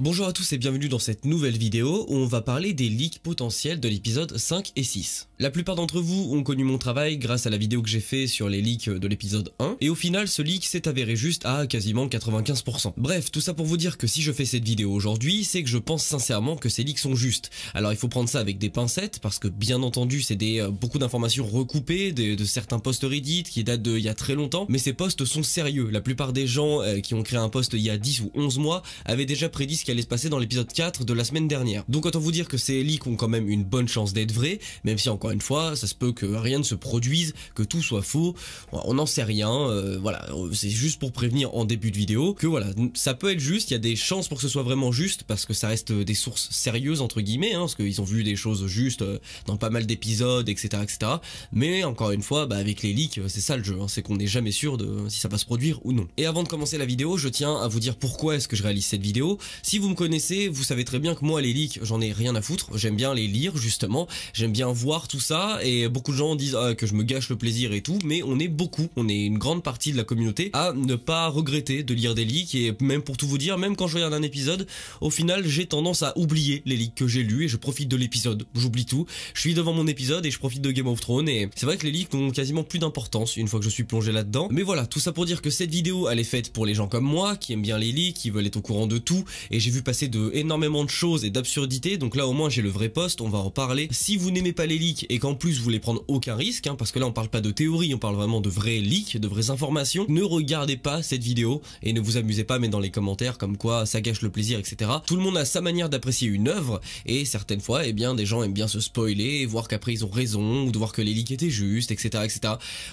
Bonjour à tous et bienvenue dans cette nouvelle vidéo où on va parler des leaks potentiels de l'épisode 5 et 6. La plupart d'entre vous ont connu mon travail grâce à la vidéo que j'ai fait sur les leaks de l'épisode 1 et au final ce leak s'est avéré juste à quasiment 95%. Bref, tout ça pour vous dire que si je fais cette vidéo aujourd'hui, c'est que je pense sincèrement que ces leaks sont justes. Alors il faut prendre ça avec des pincettes parce que bien entendu c'est des euh, beaucoup d'informations recoupées de certains posts Reddit qui datent d'il y a très longtemps, mais ces posts sont sérieux. La plupart des gens euh, qui ont créé un post il y a 10 ou 11 mois avaient déjà prédit qui allait se passer dans l'épisode 4 de la semaine dernière. Donc autant vous dire que ces leaks ont quand même une bonne chance d'être vrais, même si encore une fois, ça se peut que rien ne se produise, que tout soit faux, on n'en sait rien, euh, voilà, c'est juste pour prévenir en début de vidéo que voilà, ça peut être juste, il y a des chances pour que ce soit vraiment juste, parce que ça reste des sources sérieuses entre guillemets, hein, parce qu'ils ont vu des choses justes euh, dans pas mal d'épisodes, etc., etc. Mais encore une fois, bah, avec les leaks, euh, c'est ça le jeu, hein, c'est qu'on n'est jamais sûr de si ça va se produire ou non. Et avant de commencer la vidéo, je tiens à vous dire pourquoi est-ce que je réalise cette vidéo si vous me connaissez, vous savez très bien que moi, les leaks, j'en ai rien à foutre. J'aime bien les lire, justement. J'aime bien voir tout ça. Et beaucoup de gens disent ah, que je me gâche le plaisir et tout. Mais on est beaucoup, on est une grande partie de la communauté à ne pas regretter de lire des leaks. Et même pour tout vous dire, même quand je regarde un épisode, au final, j'ai tendance à oublier les leaks que j'ai lus et je profite de l'épisode. J'oublie tout. Je suis devant mon épisode et je profite de Game of Thrones. Et c'est vrai que les leaks n'ont quasiment plus d'importance une fois que je suis plongé là-dedans. Mais voilà, tout ça pour dire que cette vidéo, elle est faite pour les gens comme moi, qui aiment bien les leaks, qui veulent être au courant de tout. Et j'ai vu passer de énormément de choses et d'absurdités, donc là au moins j'ai le vrai poste, on va en parler. Si vous n'aimez pas les leaks et qu'en plus vous voulez prendre aucun risque, hein, parce que là on parle pas de théorie, on parle vraiment de vrais leaks, de vraies informations, ne regardez pas cette vidéo et ne vous amusez pas mais dans les commentaires comme quoi ça gâche le plaisir, etc. Tout le monde a sa manière d'apprécier une œuvre et certaines fois, eh bien, des gens aiment bien se spoiler et voir qu'après ils ont raison ou de voir que les leaks étaient justes, etc., etc.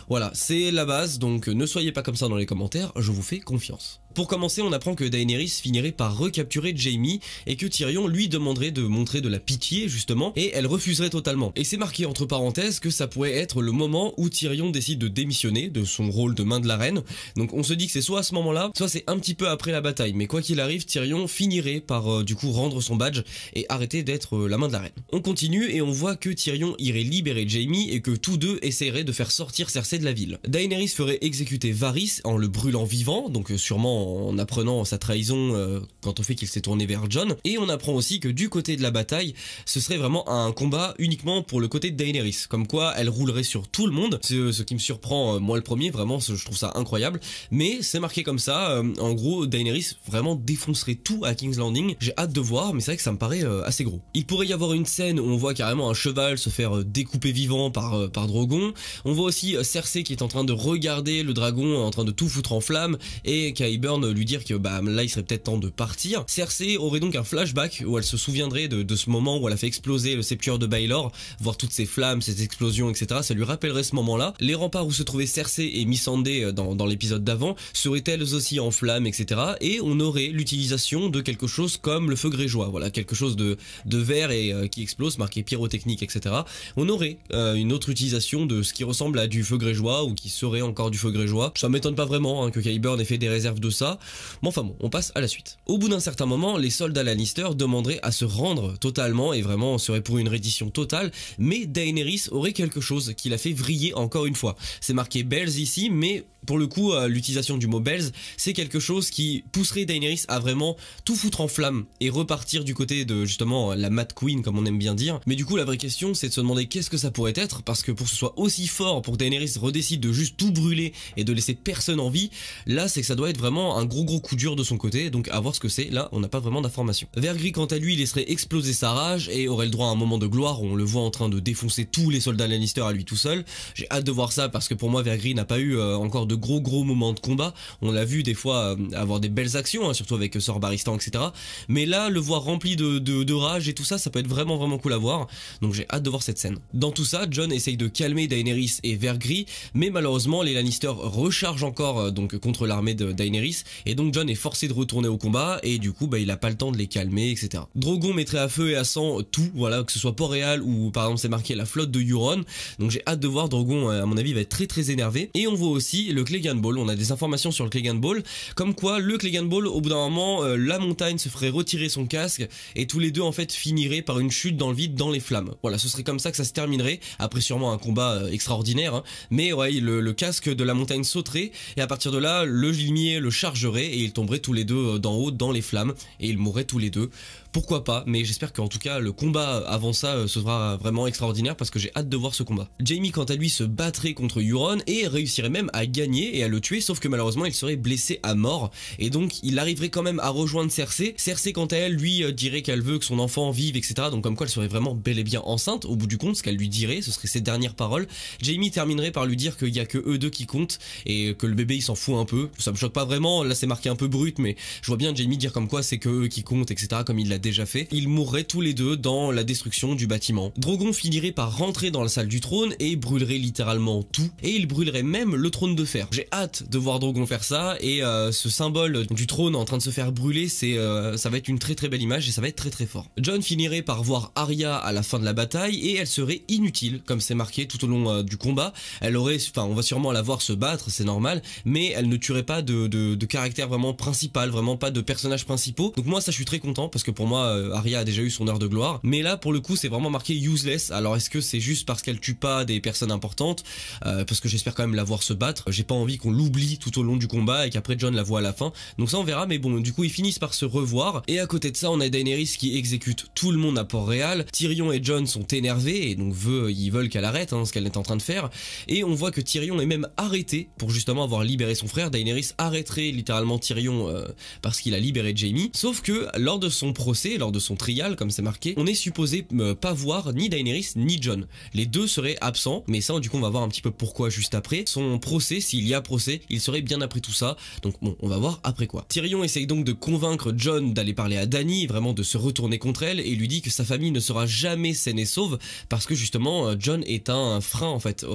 Voilà, c'est la base, donc ne soyez pas comme ça dans les commentaires, je vous fais confiance. Pour commencer, on apprend que Daenerys finirait par recapturer Jaime et que Tyrion lui demanderait de montrer de la pitié justement et elle refuserait totalement. Et c'est marqué entre parenthèses que ça pourrait être le moment où Tyrion décide de démissionner de son rôle de main de la reine. Donc on se dit que c'est soit à ce moment-là, soit c'est un petit peu après la bataille. Mais quoi qu'il arrive, Tyrion finirait par euh, du coup rendre son badge et arrêter d'être euh, la main de la reine. On continue et on voit que Tyrion irait libérer Jaime et que tous deux essaieraient de faire sortir Cersei de la ville. Daenerys ferait exécuter Varys en le brûlant vivant, donc euh, sûrement en apprenant sa trahison euh, quand on fait qu'il s'est tourné vers John. Et on apprend aussi que du côté de la bataille, ce serait vraiment un combat uniquement pour le côté de Daenerys. Comme quoi, elle roulerait sur tout le monde. c'est ce qui me surprend, euh, moi le premier, vraiment, je trouve ça incroyable. Mais c'est marqué comme ça. Euh, en gros, Daenerys vraiment défoncerait tout à King's Landing. J'ai hâte de voir, mais c'est vrai que ça me paraît assez gros. Il pourrait y avoir une scène où on voit carrément un cheval se faire découper vivant par, par Drogon. On voit aussi Cersei qui est en train de regarder le dragon en train de tout foutre en flammes et Kyber lui dire que bah là il serait peut-être temps de partir. Cersei aurait donc un flashback où elle se souviendrait de, ce moment où elle a fait exploser le sceptre de Baelor, voir toutes ces flammes, ces explosions, etc. Ça lui rappellerait ce moment-là. Les remparts où se trouvaient Cersei et Missandei euh, dans, dans l'épisode d'avant seraient elles aussi en flammes, etc. Et on aurait l'utilisation de quelque chose comme le feu grégeois, voilà, quelque chose de, de vert et euh, qui explose, marqué pyrotechnique, etc. On aurait euh, une autre utilisation de ce qui ressemble à du feu grégeois ou qui serait encore du feu grégeois. Ça m'étonne pas vraiment hein, que Kyburn ait fait des réserves de ça. enfin bon, on passe à la suite. Au bout d'un certain moment, les soldats Lannister demanderaient à se rendre totalement et vraiment serait pour une reddition totale, mais Daenerys aurait quelque chose qui l'a fait vriller encore une fois. C'est marqué Bells ici, mais pour le coup, euh, l'utilisation du mot Bells, c'est quelque chose qui pousserait Daenerys à vraiment tout foutre en flamme et repartir du côté de justement la Mad Queen, comme on aime bien dire. Mais du coup, la vraie question, c'est de se demander qu'est-ce que ça pourrait être, parce que pour que ce soit aussi fort, pour que Daenerys redécide de juste tout brûler et de laisser personne en vie, là, c'est que ça doit être vraiment un gros gros coup dur de son côté, donc à voir ce que c'est. Là, on n'a pas vraiment d'informations. Vergris, quant à lui, il laisserait exploser sa rage et aurait le droit à un moment de gloire où on le voit en train de défoncer tous les soldats Lannister à lui tout seul. J'ai hâte de voir ça parce que pour moi, Vergris n'a pas eu euh, encore de de gros gros moments de combat. On l'a vu des fois euh, avoir des belles actions, hein, surtout avec euh, Sorbaristan, etc. Mais là, le voir rempli de, rage et tout ça, ça peut être vraiment vraiment cool à voir. Donc j'ai hâte de voir cette scène. Dans tout ça, John essaye de calmer Daenerys et Vergris, mais malheureusement les Lannister rechargent encore euh, donc contre l'armée de Daenerys et donc John est forcé de retourner au combat et du coup bah, il n'a pas le temps de les calmer, etc. Drogon mettrait à feu et à sang tout, voilà, que ce soit Port-Réal ou par exemple c'est marqué la flotte de Euron. Donc j'ai hâte de voir Drogon, à mon avis, va être très très énervé. Et on voit aussi le le Ball. On a des informations sur le Ball, comme quoi le Ball, au bout d'un moment, euh, la montagne se ferait retirer son casque et tous les deux en fait finiraient par une chute dans le vide, dans les flammes. Voilà, ce serait comme ça que ça se terminerait. Après sûrement un combat euh, extraordinaire, hein. mais ouais, le, casque de la montagne sauterait et à partir de là, le limier le chargerait et ils tomberaient tous les deux euh, d'en haut dans les flammes et ils mourraient tous les deux pourquoi pas, mais j'espère qu'en tout cas le combat avant ça euh, sera vraiment extraordinaire parce que j'ai hâte de voir ce combat. Jamie quant à lui se battrait contre Euron et réussirait même à gagner et à le tuer sauf que malheureusement il serait blessé à mort et donc il arriverait quand même à rejoindre Cersei. Cersei quant à elle lui euh, dirait qu'elle veut que son enfant vive etc donc comme quoi elle serait vraiment bel et bien enceinte au bout du compte ce qu'elle lui dirait ce serait ses dernières paroles. Jamie terminerait par lui dire qu'il y a que eux deux qui comptent et que le bébé il s'en fout un peu. Ça me choque pas vraiment là c'est marqué un peu brut mais je vois bien Jamie dire comme quoi c'est que eux qui comptent etc comme il l'a déjà fait, ils mourraient tous les deux dans la destruction du bâtiment. Drogon finirait par rentrer dans la salle du trône et brûlerait littéralement tout, et il brûlerait même le trône de fer. J'ai hâte de voir Drogon faire ça, et euh, ce symbole du trône en train de se faire brûler, c'est, euh, ça va être une très très belle image et ça va être très très fort. John finirait par voir Arya à la fin de la bataille et elle serait inutile, comme c'est marqué tout au long euh, du combat. Elle aurait, enfin, on va sûrement la voir se battre, c'est normal, mais elle ne tuerait pas de, de, caractère vraiment principal, vraiment pas de personnages principaux. Donc moi, ça, je suis très content parce que pour moi euh, Aria a déjà eu son heure de gloire. Mais là, pour le coup, c'est vraiment marqué useless. Alors, est-ce que c'est juste parce qu'elle tue pas des personnes importantes euh, Parce que j'espère quand même la voir se battre. J'ai pas envie qu'on l'oublie tout au long du combat et qu'après John la voit à la fin. Donc ça, on verra. Mais bon, du coup, ils finissent par se revoir. Et à côté de ça, on a Daenerys qui exécute tout le monde à Port-Réal. Tyrion et John sont énervés et donc ils veulent qu'elle arrête hein, ce qu'elle est en train de faire. Et on voit que Tyrion est même arrêté pour justement avoir libéré son frère. Daenerys arrêterait littéralement Tyrion euh, parce qu'il a libéré Jamie. Sauf que lors de son procès lors de son trial, comme c'est marqué, on est supposé euh, pas voir ni Daenerys ni John. Les deux seraient absents, mais ça, du coup, on va voir un petit peu pourquoi juste après. Son procès, s'il y a procès, il serait bien après tout ça. Donc bon, on va voir après quoi. Tyrion essaye donc de convaincre John d'aller parler à Dany, vraiment de se retourner contre elle, et lui dit que sa famille ne sera jamais saine et sauve, parce que justement, euh, John est un frein, en fait,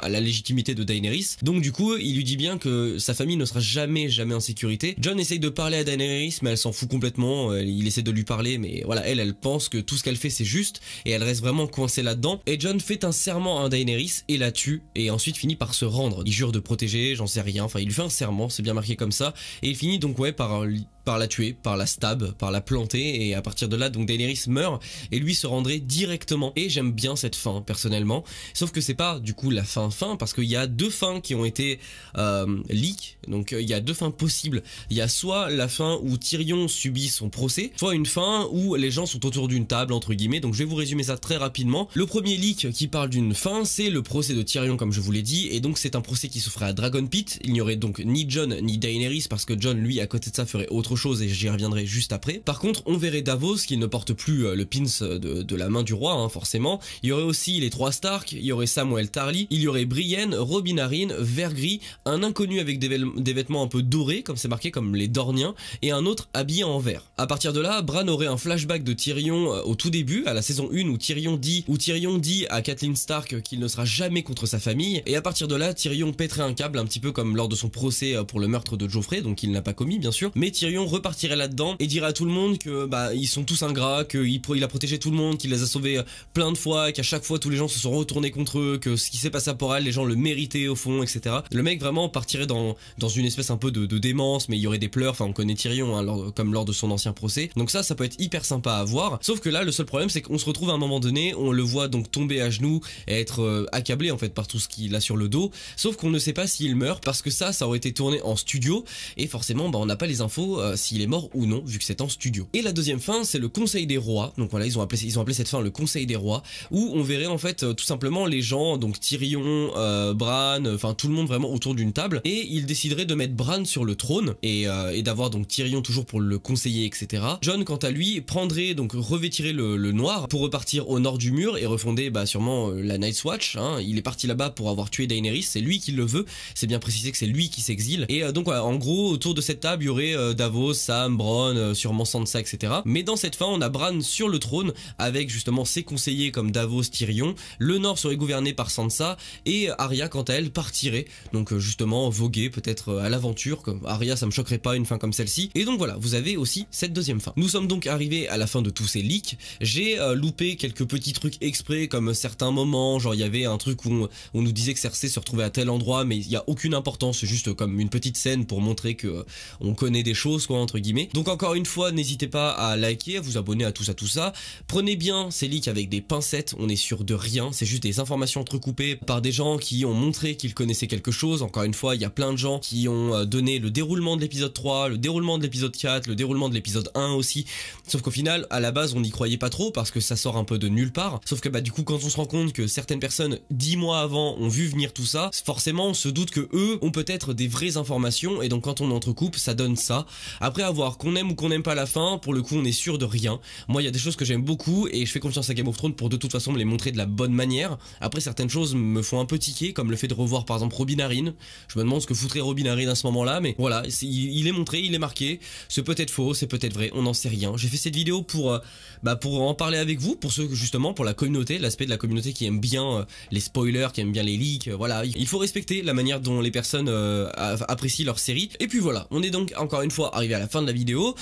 à la légitimité de Daenerys. Donc du coup, il lui dit bien que sa famille ne sera jamais, jamais en sécurité. John essaye de parler à Daenerys, mais elle s'en fout complètement. Euh, il essaie de lui mais voilà, elle, elle pense que tout ce qu'elle fait c'est juste et elle reste vraiment coincée là-dedans. Et John fait un serment à Daenerys et la tue et ensuite finit par se rendre. Il jure de protéger, j'en sais rien, enfin il lui fait un serment, c'est bien marqué comme ça, et il finit donc ouais par par la tuer, par la stab, par la planter, et à partir de là, donc Daenerys meurt, et lui se rendrait directement. Et j'aime bien cette fin, personnellement. Sauf que c'est pas, du coup, la fin fin, parce qu'il y a deux fins qui ont été euh, leak, donc il y a deux fins possibles. Il y a soit la fin où Tyrion subit son procès, soit une fin où les gens sont autour d'une table entre guillemets. Donc je vais vous résumer ça très rapidement. Le premier leak qui parle d'une fin, c'est le procès de Tyrion comme je vous l'ai dit et donc c'est un procès qui se ferait à Dragon Pit. Il n'y aurait donc ni John ni Daenerys parce que John lui à côté de ça ferait autre chose et j'y reviendrai juste après. Par contre, on verrait Davos qui ne porte plus euh, le pins de, la main du roi hein, forcément. Il y aurait aussi les trois Stark, il y aurait Samuel Tarly, il y aurait Brienne, Robin Arryn, Vergris, un inconnu avec des, des vêtements un peu dorés comme c'est marqué comme les Dorniens et un autre habillé en vert. À partir de là, Bran aurait un flashback de Tyrion euh, au tout début, à la saison 1, où Tyrion dit, où Tyrion dit à Kathleen Stark qu'il ne sera jamais contre sa famille, et à partir de là, Tyrion pèterait un câble, un petit peu comme lors de son procès euh, pour le meurtre de Geoffrey, donc il n'a pas commis, bien sûr, mais Tyrion repartirait là-dedans et dirait à tout le monde que, bah, ils sont tous ingrats, qu'il a protégé tout le monde, qu'il les a sauvés euh, plein de fois, qu'à chaque fois tous les gens se sont retournés contre eux, que ce qui s'est passé pour elle les gens le méritaient au fond, etc. Le mec vraiment partirait dans, dans une espèce un peu de, démence, mais il y aurait des pleurs, enfin on connaît Tyrion, hein, comme lors de son ancien procès. Donc ça, ça peut être hyper sympa à voir. Sauf que là, le seul problème, c'est qu'on se retrouve à un moment donné, on le voit donc tomber à genoux et être euh, accablé en fait par tout ce qu'il a sur le dos. Sauf qu'on ne sait pas s'il meurt parce que ça, ça aurait été tourné en studio et forcément, bah, on n'a pas les infos euh, s'il est mort ou non vu que c'est en studio. Et la deuxième fin, c'est le Conseil des Rois. Donc voilà, ils ont appelé, ils ont appelé cette fin le Conseil des Rois où on verrait en fait euh, tout simplement les gens, donc Tyrion, Bran, enfin tout le monde vraiment autour d'une table et ils décideraient de mettre Bran sur le trône et, d'avoir donc Tyrion toujours pour le conseiller, etc. John, quand à lui, prendrait, donc revêtirait le, noir pour repartir au nord du mur et refonder bah, sûrement euh, la Night's Watch. Hein. Il est parti là-bas pour avoir tué Daenerys, c'est lui qui le veut, c'est bien précisé que c'est lui qui s'exile. Et euh, donc en gros, autour de cette table, il y aurait euh, Davos, Sam, Bronn, sûrement Sansa, etc. Mais dans cette fin, on a Bran sur le trône avec justement ses conseillers comme Davos, Tyrion. Le nord serait gouverné par Sansa et Arya, quant à elle, partirait. Donc justement, voguer peut-être à l'aventure. Arya, ça me choquerait pas une fin comme celle-ci. Et donc voilà, vous avez aussi cette deuxième fin. Nous sommes donc arrivé à la fin de tous ces leaks, j'ai euh, loupé quelques petits trucs exprès, comme certains moments, genre il y avait un truc où on, nous disait que Cersei se retrouvait à tel endroit, mais il n'y a aucune importance, juste comme une petite scène pour montrer que euh, on connaît des choses, quoi, entre guillemets. Donc encore une fois, n'hésitez pas à liker, à vous abonner à tout ça, tout ça. Prenez bien ces leaks avec des pincettes, on est sûr de rien, c'est juste des informations entrecoupées par des gens qui ont montré qu'ils connaissaient quelque chose. Encore une fois, il y a plein de gens qui ont euh, donné le déroulement de l'épisode 3, le déroulement de l'épisode 4, le déroulement de l'épisode 1 aussi. Sauf qu'au final, à la base, on n'y croyait pas trop parce que ça sort un peu de nulle part. Sauf que bah du coup, quand on se rend compte que certaines personnes dix mois avant ont vu venir tout ça, forcément, on se doute que eux ont peut-être des vraies informations et donc quand on entrecoupe, ça donne ça. Après avoir qu'on aime ou qu'on n'aime pas la fin, pour le coup, on est sûr de rien. Moi, il y a des choses que j'aime beaucoup et je fais confiance à Game of Thrones pour de toute façon me les montrer de la bonne manière. Après, certaines choses me font un peu tiquer, comme le fait de revoir par exemple Robin Harin. Je me demande ce que foutrait Robin Harin à ce moment-là, mais voilà, il est montré, il est marqué. C'est peut-être faux, c'est peut-être vrai, on n'en sait rien. Hein. J'ai fait cette vidéo pour, euh, bah, pour en parler avec vous, pour ceux justement pour la communauté, l'aspect de la communauté qui aime bien euh, les spoilers, qui aime bien les leaks. Euh, voilà, il faut respecter la manière dont les personnes apprécient leur série. Et puis voilà, on est donc encore une fois arrivé à la fin de la vidéo.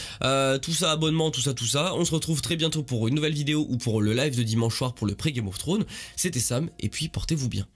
tout ça abonnement, tout ça, tout ça. On se retrouve très bientôt pour une nouvelle vidéo ou pour le live de dimanche soir pour le pré Game of Thrones. C'était Sam et puis portez-vous bien.